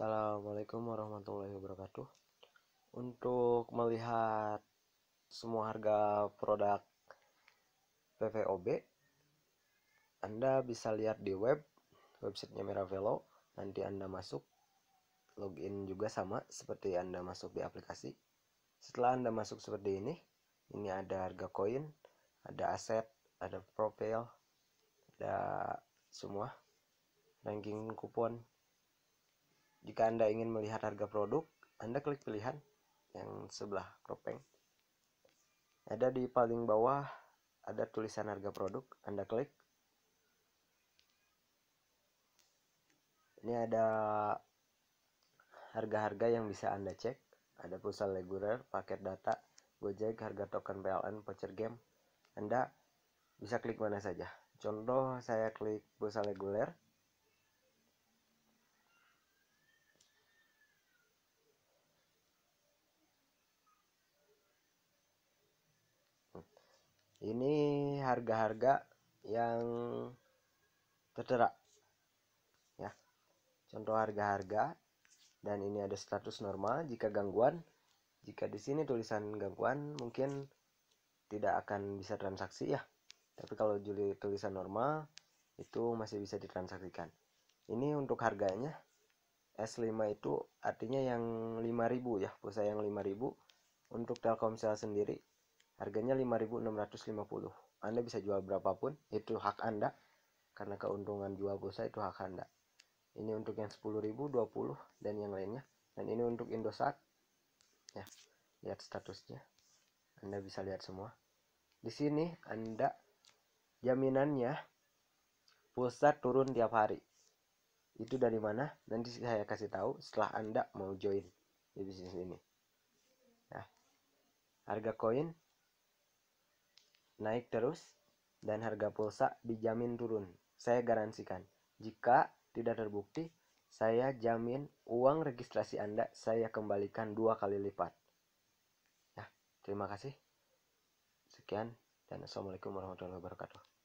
Assalamualaikum warahmatullahi wabarakatuh. Untuk melihat semua harga produk PVOB, Anda bisa lihat di web websitenya Miravelo. Nanti Anda masuk, login juga sama seperti Anda masuk di aplikasi. Setelah Anda masuk seperti ini, ini ada harga koin, ada aset, ada profil, ada semua ranking kupon jika Anda ingin melihat harga produk, Anda klik pilihan yang sebelah topeng. Ada di paling bawah ada tulisan harga produk, Anda klik. Ini ada harga-harga yang bisa Anda cek. Ada pulsa reguler, paket data, Gojek, harga token PLN, voucher game. Anda bisa klik mana saja. Contoh saya klik pulsa reguler ini harga-harga yang tertera ya contoh harga-harga dan ini ada status normal jika gangguan jika di sini tulisan gangguan mungkin tidak akan bisa transaksi ya tapi kalau juli tulisan normal itu masih bisa ditransaksikan ini untuk harganya S5 itu artinya yang 5000 ya pulsa yang 5000 untuk Telkomsel sendiri Harganya 5.650. Anda bisa jual berapapun, itu hak Anda. Karena keuntungan jual pulsa itu hak Anda. Ini untuk yang 10.000, 20 dan yang lainnya. Dan ini untuk Indosat. Ya, lihat statusnya. Anda bisa lihat semua. Di sini Anda jaminannya pulsa turun tiap hari. Itu dari mana? Nanti saya kasih tahu setelah Anda mau join di bisnis ini. Nah, harga koin naik terus dan harga pulsa dijamin turun. Saya garansikan. Jika tidak terbukti, saya jamin uang registrasi Anda saya kembalikan dua kali lipat. Nah, terima kasih. Sekian dan Assalamualaikum warahmatullahi wabarakatuh.